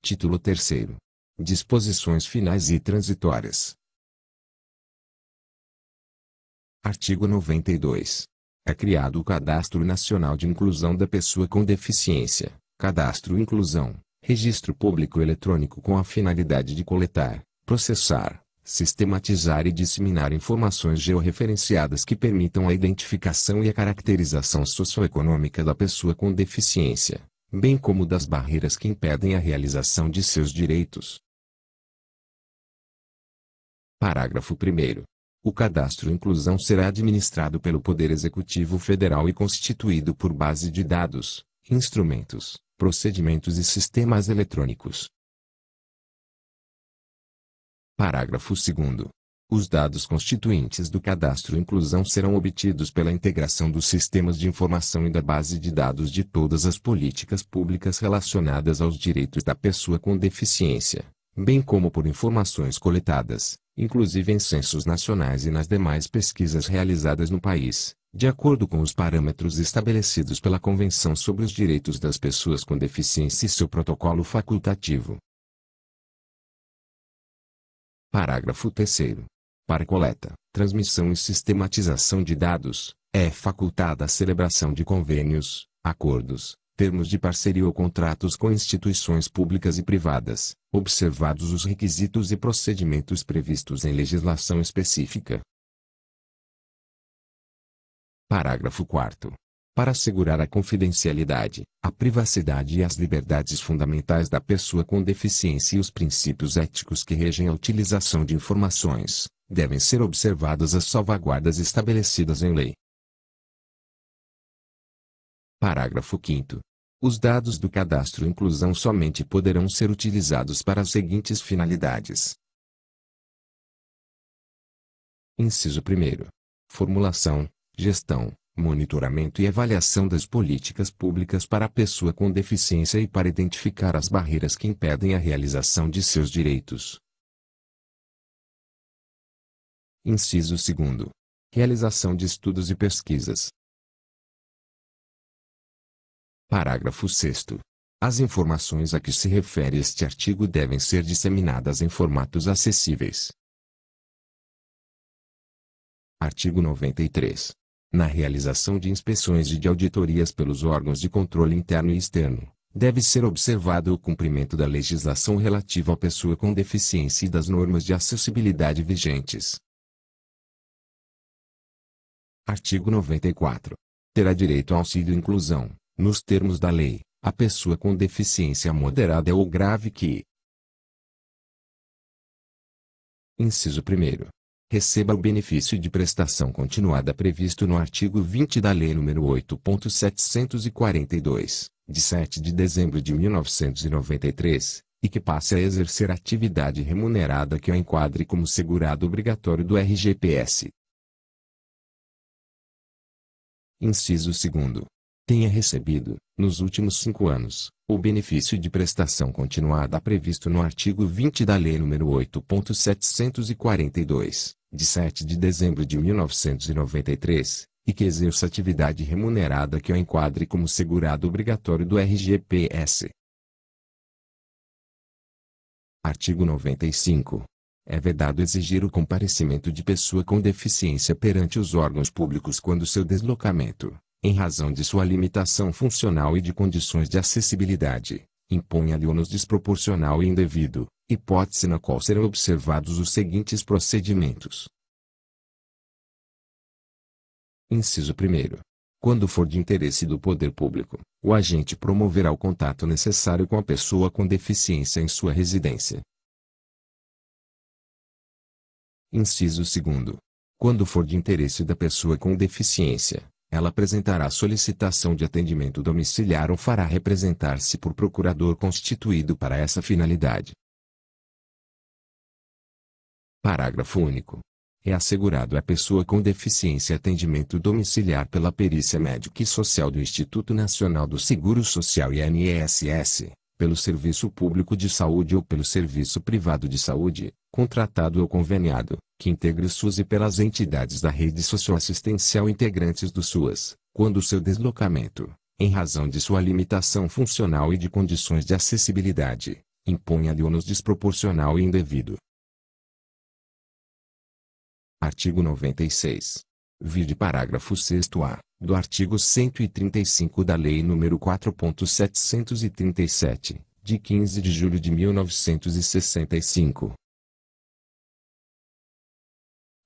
Título 3 Disposições finais e transitórias. Artigo 92. É criado o Cadastro Nacional de Inclusão da Pessoa com Deficiência, Cadastro Inclusão, registro público eletrônico com a finalidade de coletar, processar, sistematizar e disseminar informações georreferenciadas que permitam a identificação e a caracterização socioeconômica da pessoa com deficiência, bem como das barreiras que impedem a realização de seus direitos. Parágrafo 1. O cadastro inclusão será administrado pelo Poder Executivo Federal e constituído por base de dados, instrumentos, procedimentos e sistemas eletrônicos. Parágrafo 2. Os dados constituintes do cadastro inclusão serão obtidos pela integração dos sistemas de informação e da base de dados de todas as políticas públicas relacionadas aos direitos da pessoa com deficiência, bem como por informações coletadas, inclusive em censos nacionais e nas demais pesquisas realizadas no país, de acordo com os parâmetros estabelecidos pela Convenção sobre os Direitos das Pessoas com Deficiência e seu protocolo facultativo. Parágrafo 3 para coleta, transmissão e sistematização de dados, é facultada a celebração de convênios, acordos, termos de parceria ou contratos com instituições públicas e privadas, observados os requisitos e procedimentos previstos em legislação específica. Parágrafo 4. Para assegurar a confidencialidade, a privacidade e as liberdades fundamentais da pessoa com deficiência e os princípios éticos que regem a utilização de informações, devem ser observadas as salvaguardas estabelecidas em lei. Parágrafo 5 Os dados do cadastro inclusão somente poderão ser utilizados para as seguintes finalidades. Inciso 1 Formulação, gestão, monitoramento e avaliação das políticas públicas para a pessoa com deficiência e para identificar as barreiras que impedem a realização de seus direitos. Inciso 2 Realização de estudos e pesquisas. Parágrafo 6 As informações a que se refere este artigo devem ser disseminadas em formatos acessíveis. Artigo 93. Na realização de inspeções e de auditorias pelos órgãos de controle interno e externo, deve ser observado o cumprimento da legislação relativa à pessoa com deficiência e das normas de acessibilidade vigentes. Artigo 94. Terá direito ao auxílio inclusão, nos termos da lei, a pessoa com deficiência moderada ou grave que Inciso 1 receba o benefício de prestação continuada previsto no artigo 20 da Lei nº 8.742, de 7 de dezembro de 1993, e que passe a exercer atividade remunerada que o enquadre como segurado obrigatório do RGPS. Inciso 2. Tenha recebido, nos últimos cinco anos, o benefício de prestação continuada previsto no artigo 20 da Lei nº 8.742, de 7 de dezembro de 1993, e que exerça atividade remunerada que o enquadre como segurado obrigatório do RGPS. Artigo 95. É vedado exigir o comparecimento de pessoa com deficiência perante os órgãos públicos quando seu deslocamento, em razão de sua limitação funcional e de condições de acessibilidade, impõe-lhe ônus desproporcional e indevido, hipótese na qual serão observados os seguintes procedimentos. Inciso 1. Quando for de interesse do poder público, o agente promoverá o contato necessário com a pessoa com deficiência em sua residência, Inciso 2. Quando for de interesse da pessoa com deficiência, ela apresentará solicitação de atendimento domiciliar ou fará representar-se por procurador constituído para essa finalidade. Parágrafo único. É assegurado à pessoa com deficiência atendimento domiciliar pela perícia médica e social do Instituto Nacional do Seguro Social e INSS pelo serviço público de saúde ou pelo serviço privado de saúde, contratado ou conveniado, que integre SUS e pelas entidades da rede socioassistencial integrantes do SUS, quando seu deslocamento, em razão de sua limitação funcional e de condições de acessibilidade, imponha-lhe ônus desproporcional e indevido. Artigo 96. Vide parágrafo 6 A do artigo 135 da Lei nº 4.737, de 15 de julho de 1965.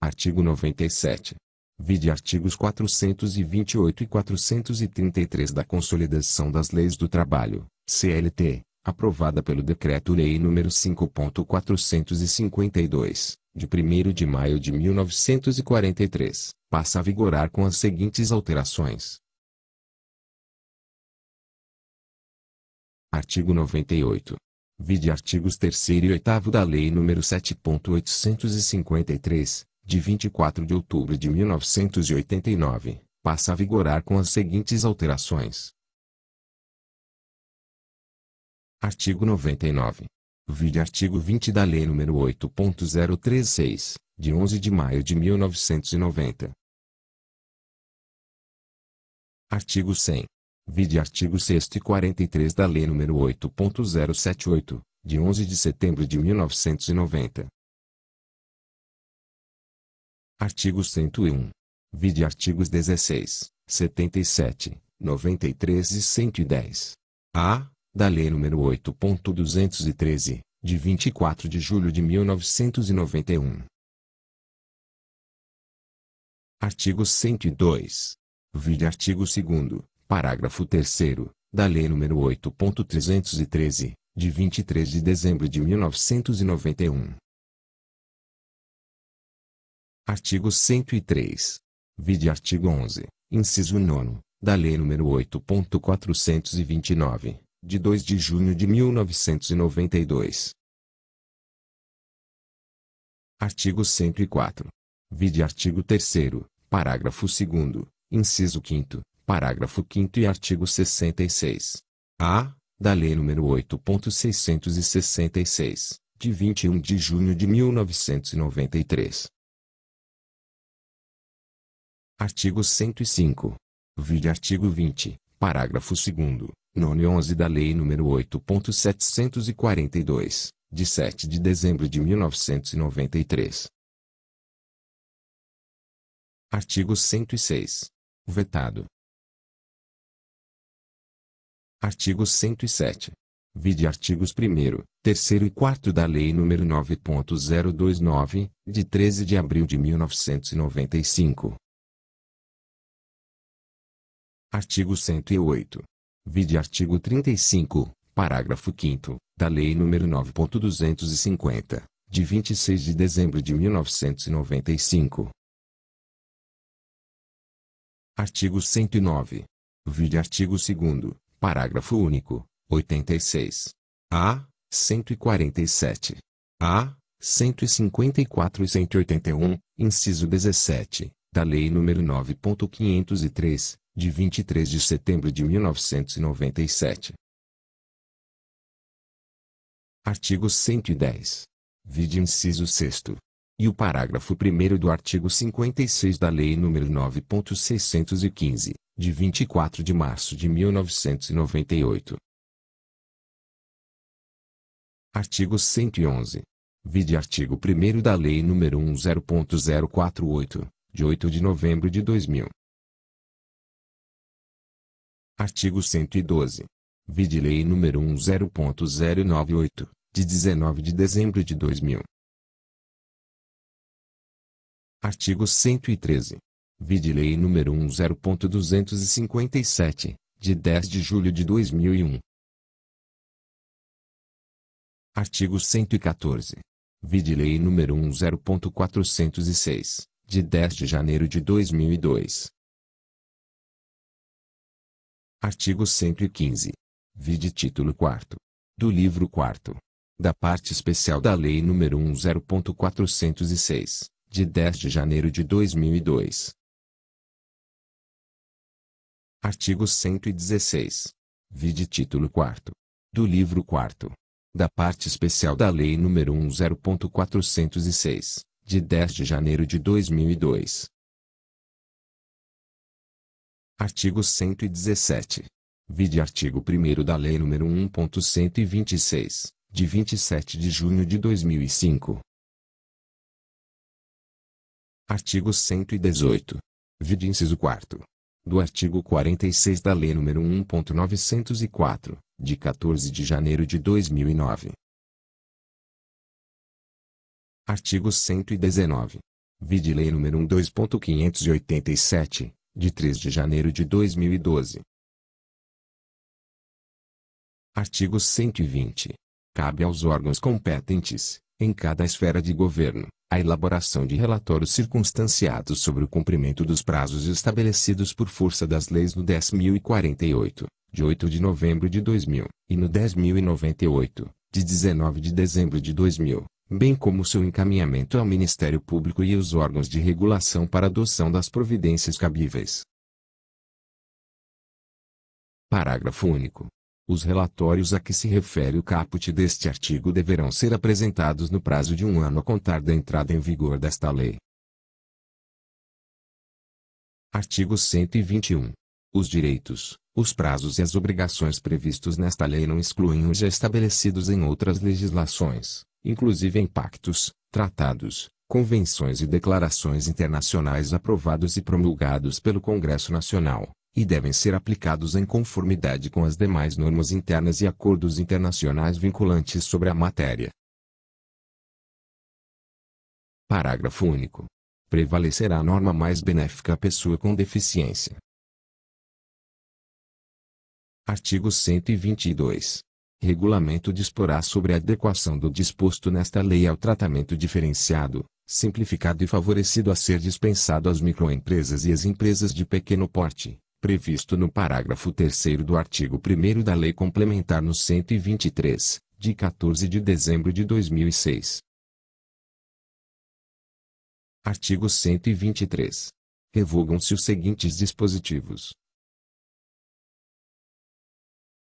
Artigo 97. Vide artigos 428 e 433 da Consolidação das Leis do Trabalho, CLT, aprovada pelo Decreto-Lei nº 5.452, de 1º de maio de 1943 passa a vigorar com as seguintes alterações. Artigo 98. Vide artigos 3 e 8 da Lei nº 7.853, de 24 de outubro de 1989, passa a vigorar com as seguintes alterações. Artigo 99. Vide artigo 20 da Lei nº 8.036, de 11 de maio de 1990, Artigo 100. Vide artigo 6 e 43 da Lei nº 8.078, de 11 de setembro de 1990. Artigo 101. Vide artigos 16, 77, 93 e 110. A. Da Lei nº 8.213, de 24 de julho de 1991. Artigo 102. Vide artigo 2 parágrafo 3 da Lei nº 8.313, de 23 de dezembro de 1991. Artigo 103. Vide artigo 11, inciso 9, da Lei nº 8.429, de 2 de junho de 1992. Artigo 104. Vide artigo 3 parágrafo 2 inciso 5 parágrafo 5 e artigo 66. A. Da Lei nº 8.666, de 21 de junho de 1993. Artigo 105. Vide artigo 20, parágrafo 2 nono e 11 da Lei nº 8.742, de 7 de dezembro de 1993. Artigo 106 vetado. Artigo 107. Vide artigos 1, 3 e 4 da Lei nº 9.029, de 13 de abril de 1995. Artigo 108. Vide artigo 35, parágrafo 5 da Lei nº 9.250, de 26 de dezembro de 1995. Artigo 109. Vide artigo 2 parágrafo único, 86. A, 147. A, 154 e 181, inciso 17, da Lei nº 9.503, de 23 de setembro de 1997. Artigo 110. Vide inciso 6 e o parágrafo 1 do artigo 56 da Lei nº 9.615, de 24 de março de 1998. Artigo 111. Vide artigo 1 da Lei nº 10.048, de 8 de novembro de 2000. Artigo 112. Vide Lei nº 10.098, de 19 de dezembro de 2000. Artigo 113. Vide Lei nº 10.257, de 10 de julho de 2001. Artigo 114. Vide Lei nº 10.406, de 10 de janeiro de 2002. Artigo 115. Vide título 4 do livro 4 da parte especial da Lei nº 10.406 de 10 de janeiro de 2002. Artigo 116. Vide título 4 do livro 4 da parte especial da Lei nº 10.406, de 10 de janeiro de 2002. Artigo 117. Vide artigo 1 da Lei nº 1.126, de 27 de junho de 2005, Artigo 118. Vide inciso 4 do artigo 46 da Lei nº 1.904, de 14 de janeiro de 2009. Artigo 119. Vide Lei nº 1.2.587, de 3 de janeiro de 2012. Artigo 120. Cabe aos órgãos competentes, em cada esfera de governo, a elaboração de relatórios circunstanciados sobre o cumprimento dos prazos estabelecidos por força das leis no 10.048, de 8 de novembro de 2000, e no 10.098, de 19 de dezembro de 2000, bem como seu encaminhamento ao Ministério Público e os órgãos de regulação para adoção das providências cabíveis. Parágrafo único. Os relatórios a que se refere o caput deste artigo deverão ser apresentados no prazo de um ano a contar da entrada em vigor desta lei. Artigo 121. Os direitos, os prazos e as obrigações previstos nesta lei não excluem os já estabelecidos em outras legislações, inclusive em pactos, tratados, convenções e declarações internacionais aprovados e promulgados pelo Congresso Nacional, e devem ser aplicados em conformidade com as demais normas internas e acordos internacionais vinculantes sobre a matéria. Parágrafo único. Prevalecerá a norma mais benéfica à pessoa com deficiência. Artigo 122. Regulamento disporá sobre a adequação do disposto nesta lei ao tratamento diferenciado, simplificado e favorecido a ser dispensado às microempresas e às empresas de pequeno porte, previsto no parágrafo 3 do artigo 1 da Lei Complementar no 123, de 14 de dezembro de 2006. Artigo 123. Revogam-se os seguintes dispositivos.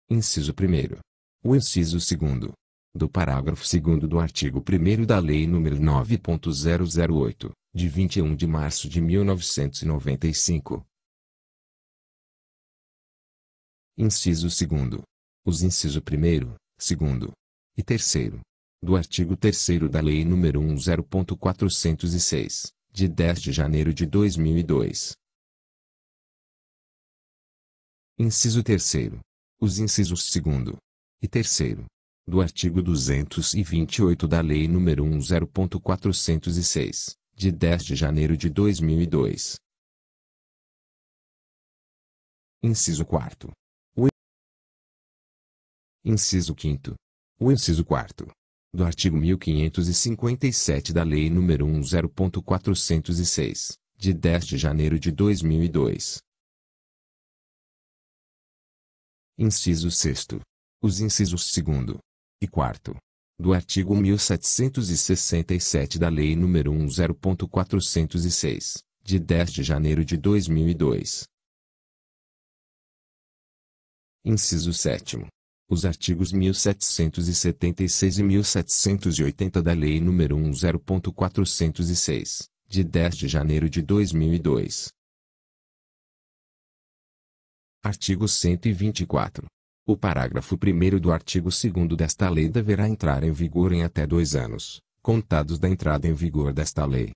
Inciso 1. O inciso 2. Do parágrafo 2 do artigo 1 da Lei nº 9.008, de 21 de março de 1995, Inciso 2 Os inciso 1 2 e 3 do artigo 3 da Lei nº 10.406, de 10 de janeiro de 2002. Inciso 3 Os incisos 2 e 3 do artigo 228 da Lei nº 10.406, de 10 de janeiro de 2002. Inciso 4 Inciso 5 O inciso 4 do artigo 1557 da Lei nº 10.406, de 10 de janeiro de 2002. Inciso 6 Os incisos 2 e 4 do artigo 1767 da Lei nº 10.406, de 10 de janeiro de 2002. Inciso 7 os artigos 1776 e 1780 da Lei nº 10.406, de 10 de janeiro de 2002. Artigo 124. O parágrafo 1 do artigo 2 desta lei deverá entrar em vigor em até dois anos, contados da entrada em vigor desta lei.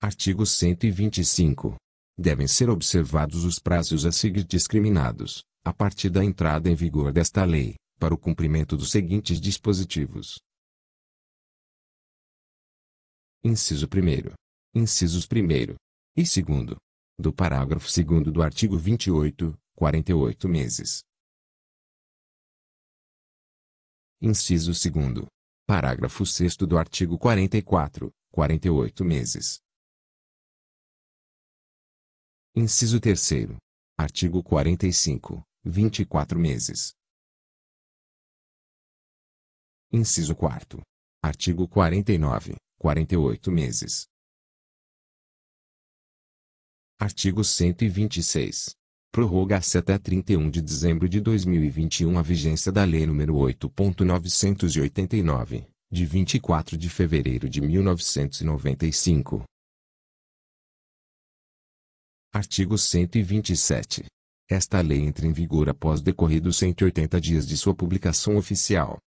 Artigo 125 devem ser observados os prazos a seguir discriminados, a partir da entrada em vigor desta lei, para o cumprimento dos seguintes dispositivos. Inciso 1. Incisos 1 e 2. Do parágrafo 2 do artigo 28, 48 meses. Inciso 2. Parágrafo 6 do artigo 44, 48 meses. Inciso 3 Artigo 45. 24 meses. Inciso 4 Artigo 49. 48 meses. Artigo 126. Prorroga-se até 31 de dezembro de 2021 a vigência da Lei nº 8.989, de 24 de fevereiro de 1995, Artigo 127. Esta lei entra em vigor após decorridos 180 dias de sua publicação oficial.